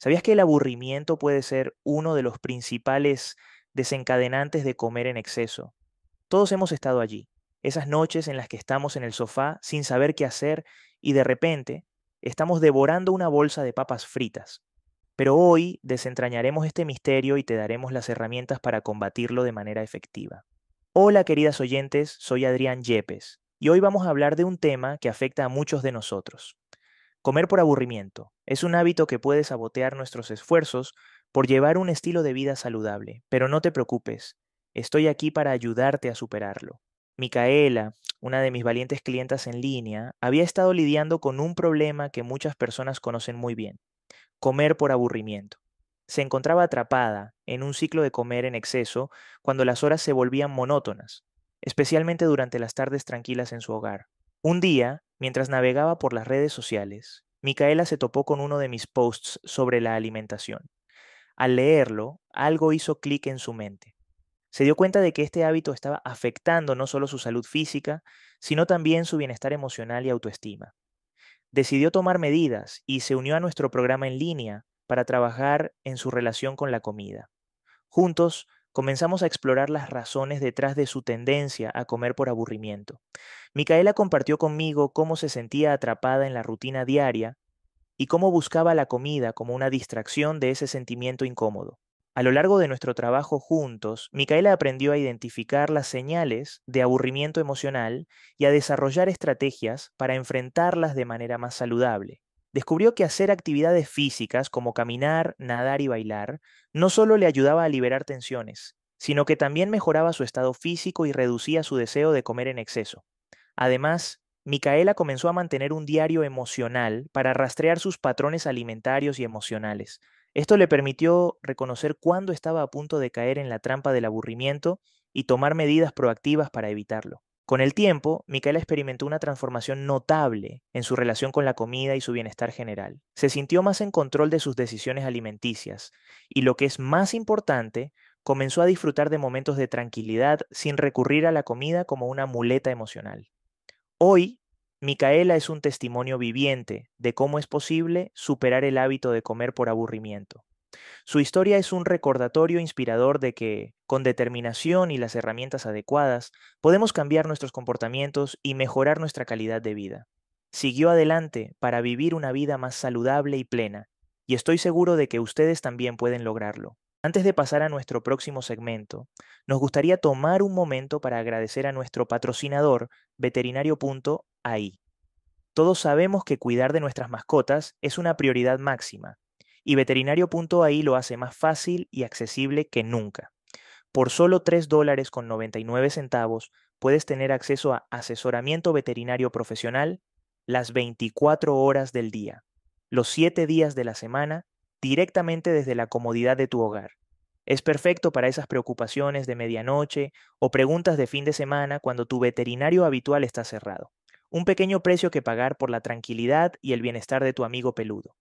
¿Sabías que el aburrimiento puede ser uno de los principales desencadenantes de comer en exceso? Todos hemos estado allí, esas noches en las que estamos en el sofá sin saber qué hacer y de repente estamos devorando una bolsa de papas fritas. Pero hoy desentrañaremos este misterio y te daremos las herramientas para combatirlo de manera efectiva. Hola queridas oyentes, soy Adrián Yepes y hoy vamos a hablar de un tema que afecta a muchos de nosotros, Comer por aburrimiento es un hábito que puede sabotear nuestros esfuerzos por llevar un estilo de vida saludable, pero no te preocupes, estoy aquí para ayudarte a superarlo. Micaela, una de mis valientes clientas en línea, había estado lidiando con un problema que muchas personas conocen muy bien, comer por aburrimiento. Se encontraba atrapada en un ciclo de comer en exceso cuando las horas se volvían monótonas, especialmente durante las tardes tranquilas en su hogar. Un día, Mientras navegaba por las redes sociales, Micaela se topó con uno de mis posts sobre la alimentación. Al leerlo, algo hizo clic en su mente. Se dio cuenta de que este hábito estaba afectando no solo su salud física, sino también su bienestar emocional y autoestima. Decidió tomar medidas y se unió a nuestro programa en línea para trabajar en su relación con la comida. Juntos comenzamos a explorar las razones detrás de su tendencia a comer por aburrimiento. Micaela compartió conmigo cómo se sentía atrapada en la rutina diaria y cómo buscaba la comida como una distracción de ese sentimiento incómodo. A lo largo de nuestro trabajo juntos, Micaela aprendió a identificar las señales de aburrimiento emocional y a desarrollar estrategias para enfrentarlas de manera más saludable descubrió que hacer actividades físicas como caminar, nadar y bailar no solo le ayudaba a liberar tensiones, sino que también mejoraba su estado físico y reducía su deseo de comer en exceso. Además, Micaela comenzó a mantener un diario emocional para rastrear sus patrones alimentarios y emocionales. Esto le permitió reconocer cuándo estaba a punto de caer en la trampa del aburrimiento y tomar medidas proactivas para evitarlo. Con el tiempo, Micaela experimentó una transformación notable en su relación con la comida y su bienestar general. Se sintió más en control de sus decisiones alimenticias y lo que es más importante, comenzó a disfrutar de momentos de tranquilidad sin recurrir a la comida como una muleta emocional. Hoy, Micaela es un testimonio viviente de cómo es posible superar el hábito de comer por aburrimiento. Su historia es un recordatorio inspirador de que, con determinación y las herramientas adecuadas, podemos cambiar nuestros comportamientos y mejorar nuestra calidad de vida. Siguió adelante para vivir una vida más saludable y plena, y estoy seguro de que ustedes también pueden lograrlo. Antes de pasar a nuestro próximo segmento, nos gustaría tomar un momento para agradecer a nuestro patrocinador, veterinario.ai. Todos sabemos que cuidar de nuestras mascotas es una prioridad máxima, y veterinario.ai lo hace más fácil y accesible que nunca. Por solo $3.99 dólares con 99 centavos puedes tener acceso a asesoramiento veterinario profesional las 24 horas del día, los 7 días de la semana, directamente desde la comodidad de tu hogar. Es perfecto para esas preocupaciones de medianoche o preguntas de fin de semana cuando tu veterinario habitual está cerrado. Un pequeño precio que pagar por la tranquilidad y el bienestar de tu amigo peludo.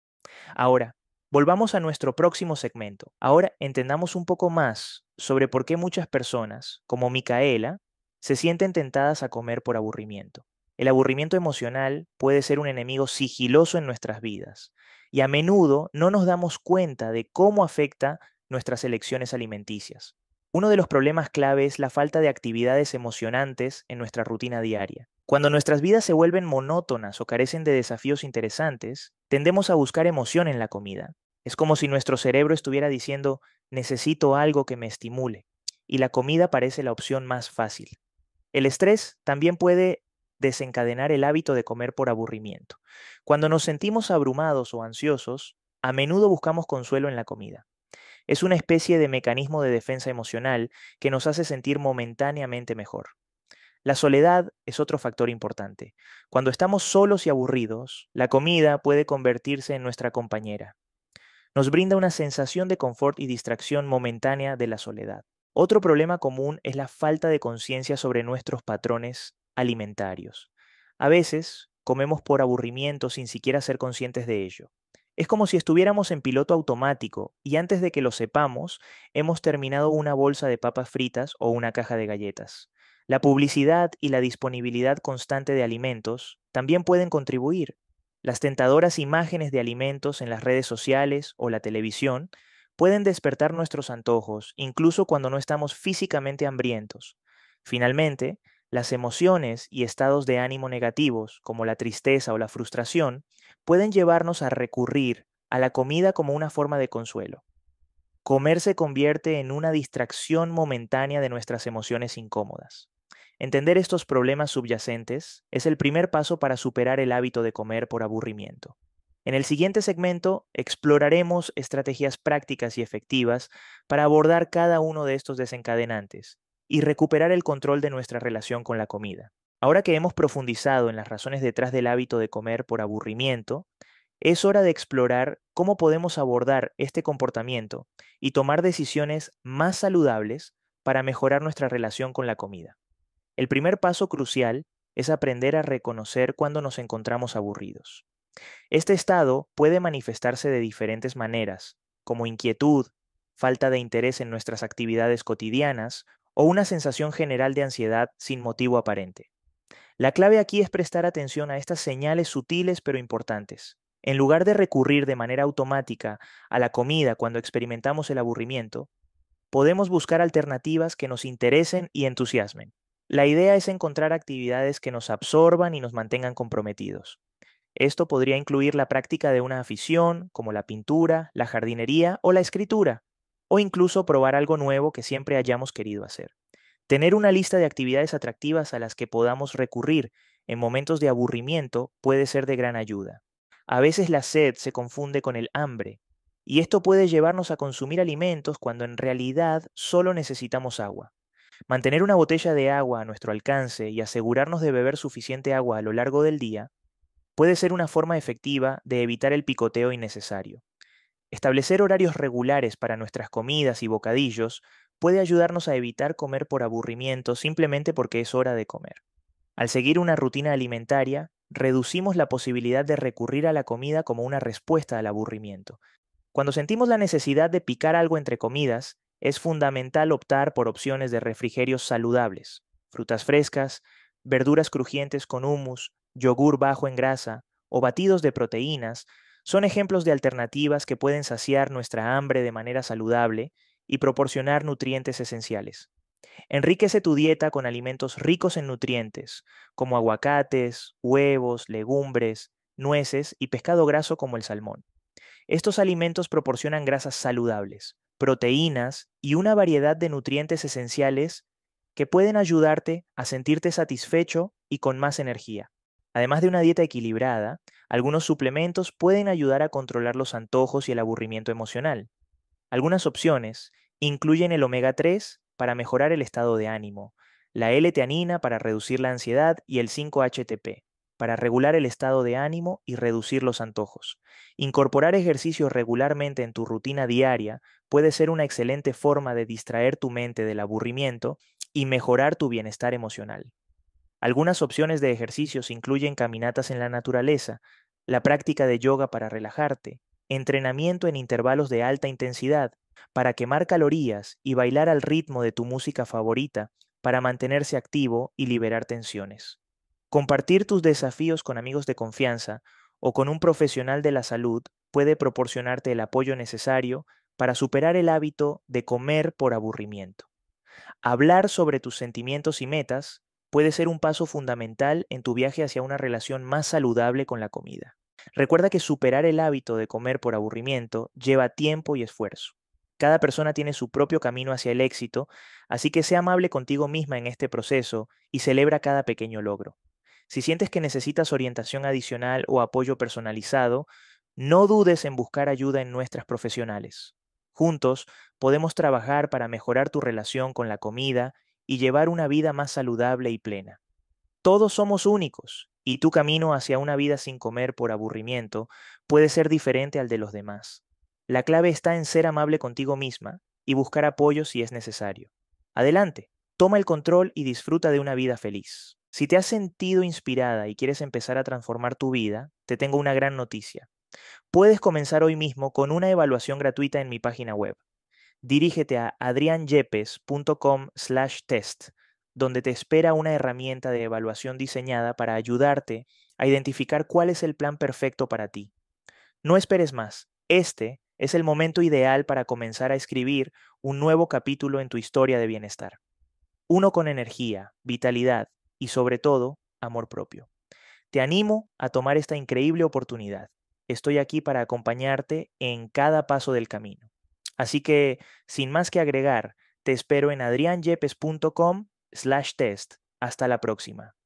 Ahora, Volvamos a nuestro próximo segmento. Ahora entendamos un poco más sobre por qué muchas personas, como Micaela, se sienten tentadas a comer por aburrimiento. El aburrimiento emocional puede ser un enemigo sigiloso en nuestras vidas y a menudo no nos damos cuenta de cómo afecta nuestras elecciones alimenticias. Uno de los problemas clave es la falta de actividades emocionantes en nuestra rutina diaria. Cuando nuestras vidas se vuelven monótonas o carecen de desafíos interesantes, tendemos a buscar emoción en la comida. Es como si nuestro cerebro estuviera diciendo, necesito algo que me estimule, y la comida parece la opción más fácil. El estrés también puede desencadenar el hábito de comer por aburrimiento. Cuando nos sentimos abrumados o ansiosos, a menudo buscamos consuelo en la comida. Es una especie de mecanismo de defensa emocional que nos hace sentir momentáneamente mejor. La soledad es otro factor importante. Cuando estamos solos y aburridos, la comida puede convertirse en nuestra compañera. Nos brinda una sensación de confort y distracción momentánea de la soledad. Otro problema común es la falta de conciencia sobre nuestros patrones alimentarios. A veces comemos por aburrimiento sin siquiera ser conscientes de ello. Es como si estuviéramos en piloto automático y antes de que lo sepamos, hemos terminado una bolsa de papas fritas o una caja de galletas. La publicidad y la disponibilidad constante de alimentos también pueden contribuir. Las tentadoras imágenes de alimentos en las redes sociales o la televisión pueden despertar nuestros antojos incluso cuando no estamos físicamente hambrientos. Finalmente, las emociones y estados de ánimo negativos, como la tristeza o la frustración, pueden llevarnos a recurrir a la comida como una forma de consuelo. Comer se convierte en una distracción momentánea de nuestras emociones incómodas. Entender estos problemas subyacentes es el primer paso para superar el hábito de comer por aburrimiento. En el siguiente segmento exploraremos estrategias prácticas y efectivas para abordar cada uno de estos desencadenantes y recuperar el control de nuestra relación con la comida. Ahora que hemos profundizado en las razones detrás del hábito de comer por aburrimiento, es hora de explorar cómo podemos abordar este comportamiento y tomar decisiones más saludables para mejorar nuestra relación con la comida. El primer paso crucial es aprender a reconocer cuando nos encontramos aburridos. Este estado puede manifestarse de diferentes maneras, como inquietud, falta de interés en nuestras actividades cotidianas o una sensación general de ansiedad sin motivo aparente. La clave aquí es prestar atención a estas señales sutiles pero importantes. En lugar de recurrir de manera automática a la comida cuando experimentamos el aburrimiento, podemos buscar alternativas que nos interesen y entusiasmen. La idea es encontrar actividades que nos absorban y nos mantengan comprometidos. Esto podría incluir la práctica de una afición, como la pintura, la jardinería o la escritura, o incluso probar algo nuevo que siempre hayamos querido hacer. Tener una lista de actividades atractivas a las que podamos recurrir en momentos de aburrimiento puede ser de gran ayuda. A veces la sed se confunde con el hambre, y esto puede llevarnos a consumir alimentos cuando en realidad solo necesitamos agua. Mantener una botella de agua a nuestro alcance y asegurarnos de beber suficiente agua a lo largo del día puede ser una forma efectiva de evitar el picoteo innecesario. Establecer horarios regulares para nuestras comidas y bocadillos puede ayudarnos a evitar comer por aburrimiento simplemente porque es hora de comer. Al seguir una rutina alimentaria, reducimos la posibilidad de recurrir a la comida como una respuesta al aburrimiento. Cuando sentimos la necesidad de picar algo entre comidas, es fundamental optar por opciones de refrigerios saludables, frutas frescas, verduras crujientes con humus, yogur bajo en grasa o batidos de proteínas son ejemplos de alternativas que pueden saciar nuestra hambre de manera saludable y proporcionar nutrientes esenciales. Enriquece tu dieta con alimentos ricos en nutrientes, como aguacates, huevos, legumbres, nueces y pescado graso como el salmón. Estos alimentos proporcionan grasas saludables, proteínas y una variedad de nutrientes esenciales que pueden ayudarte a sentirte satisfecho y con más energía. Además de una dieta equilibrada, algunos suplementos pueden ayudar a controlar los antojos y el aburrimiento emocional. Algunas opciones incluyen el omega 3 para mejorar el estado de ánimo, la L-teanina para reducir la ansiedad y el 5-HTP para regular el estado de ánimo y reducir los antojos. Incorporar ejercicios regularmente en tu rutina diaria puede ser una excelente forma de distraer tu mente del aburrimiento y mejorar tu bienestar emocional. Algunas opciones de ejercicios incluyen caminatas en la naturaleza, la práctica de yoga para relajarte, entrenamiento en intervalos de alta intensidad, para quemar calorías y bailar al ritmo de tu música favorita para mantenerse activo y liberar tensiones. Compartir tus desafíos con amigos de confianza o con un profesional de la salud puede proporcionarte el apoyo necesario para superar el hábito de comer por aburrimiento. Hablar sobre tus sentimientos y metas puede ser un paso fundamental en tu viaje hacia una relación más saludable con la comida. Recuerda que superar el hábito de comer por aburrimiento lleva tiempo y esfuerzo. Cada persona tiene su propio camino hacia el éxito, así que sea amable contigo misma en este proceso y celebra cada pequeño logro. Si sientes que necesitas orientación adicional o apoyo personalizado, no dudes en buscar ayuda en nuestras profesionales. Juntos podemos trabajar para mejorar tu relación con la comida y llevar una vida más saludable y plena. Todos somos únicos y tu camino hacia una vida sin comer por aburrimiento puede ser diferente al de los demás. La clave está en ser amable contigo misma y buscar apoyo si es necesario. Adelante, toma el control y disfruta de una vida feliz. Si te has sentido inspirada y quieres empezar a transformar tu vida, te tengo una gran noticia. Puedes comenzar hoy mismo con una evaluación gratuita en mi página web. Dirígete a adrianyepes.com slash test, donde te espera una herramienta de evaluación diseñada para ayudarte a identificar cuál es el plan perfecto para ti. No esperes más. Este es el momento ideal para comenzar a escribir un nuevo capítulo en tu historia de bienestar. Uno con energía, vitalidad y sobre todo amor propio. Te animo a tomar esta increíble oportunidad. Estoy aquí para acompañarte en cada paso del camino. Así que, sin más que agregar, te espero en adrianyepes.com slash test. Hasta la próxima.